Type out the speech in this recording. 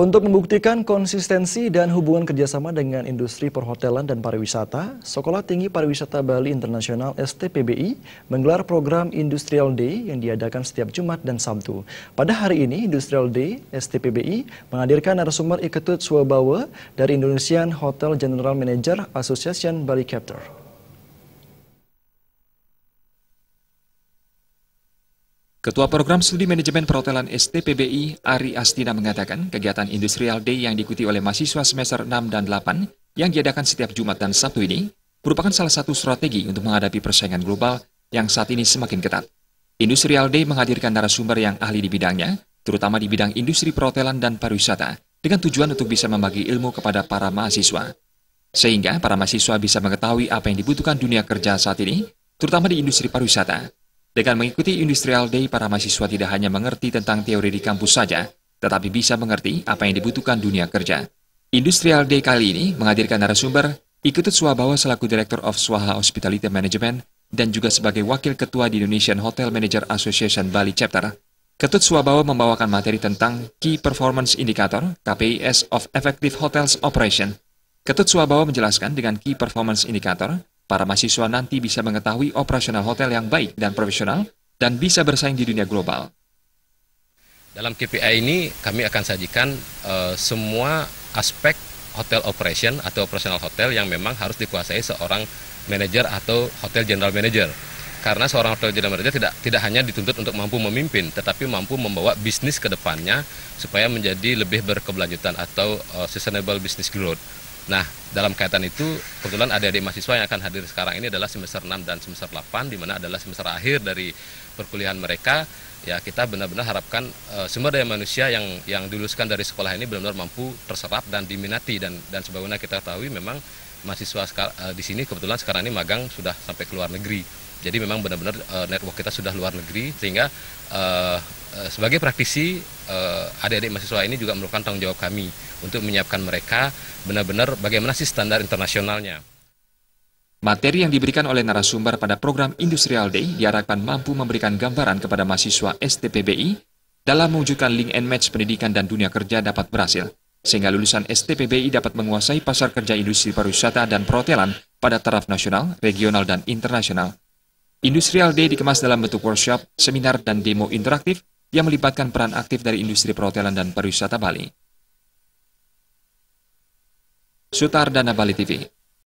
Untuk membuktikan konsistensi dan hubungan kerjasama dengan industri perhotelan dan pariwisata, Sekolah Tinggi Pariwisata Bali Internasional STPBI menggelar program Industrial Day yang diadakan setiap Jumat dan Sabtu. Pada hari ini, Industrial Day STPBI menghadirkan narasumber Iketut Swabawa dari Indonesian Hotel General Manager Association Bali Chapter. Ketua Program Studi Manajemen Perhotelan STPBI, Ari Astina mengatakan, kegiatan Industrial Day yang diikuti oleh mahasiswa semester 6 dan 8 yang diadakan setiap Jumat dan Sabtu ini merupakan salah satu strategi untuk menghadapi persaingan global yang saat ini semakin ketat. Industrial Day menghadirkan narasumber yang ahli di bidangnya, terutama di bidang industri perhotelan dan pariwisata, dengan tujuan untuk bisa membagi ilmu kepada para mahasiswa. Sehingga para mahasiswa bisa mengetahui apa yang dibutuhkan dunia kerja saat ini, terutama di industri pariwisata, dengan mengikuti Industrial Day, para mahasiswa tidak hanya mengerti tentang teori di kampus saja, tetapi bisa mengerti apa yang dibutuhkan dunia kerja. Industrial Day kali ini menghadirkan narasumber Ikutut Swabawa selaku Director of Swaha Hospitality Management dan juga sebagai Wakil Ketua di Indonesian Hotel Manager Association Bali Chapter. Ketut Swabawa membawakan materi tentang Key Performance Indicator KPIs of Effective Hotels Operation. Ketut Swabawa menjelaskan dengan Key Performance Indicator Para mahasiswa nanti bisa mengetahui operasional hotel yang baik dan profesional dan bisa bersaing di dunia global. Dalam KPI ini kami akan sajikan uh, semua aspek hotel operation atau operasional hotel yang memang harus dikuasai seorang manajer atau hotel general manager. Karena seorang hotel general manager tidak tidak hanya dituntut untuk mampu memimpin, tetapi mampu membawa bisnis ke depannya supaya menjadi lebih berkeberlanjutan atau uh, sustainable business growth. Nah, dalam kaitan itu kebetulan adik-adik mahasiswa yang akan hadir sekarang ini adalah semester 6 dan semester 8 di mana adalah semester akhir dari perkuliahan mereka. Ya, kita benar-benar harapkan e, sumber daya manusia yang yang diluluskan dari sekolah ini benar-benar mampu terserap dan diminati dan dan sebagaimana kita ketahui memang mahasiswa eh, di sini kebetulan sekarang ini magang sudah sampai ke luar negeri. Jadi memang benar-benar uh, network kita sudah luar negeri sehingga eh, sebagai praktisi uh, adik-adik mahasiswa ini juga merupakan tanggung jawab kami untuk menyiapkan mereka benar-benar bagaimana sih standar internasionalnya. Materi yang diberikan oleh narasumber pada program Industrial Day diharapkan mampu memberikan gambaran kepada mahasiswa STPBI dalam mewujudkan link and match pendidikan dan dunia kerja dapat berhasil sehingga lulusan STPBI dapat menguasai pasar kerja industri pariwisata dan perhotelan pada taraf nasional, regional, dan internasional. Industrial Day dikemas dalam bentuk workshop, seminar, dan demo interaktif yang melibatkan peran aktif dari industri perhotelan dan pariwisata Bali. Sutardana Bali TV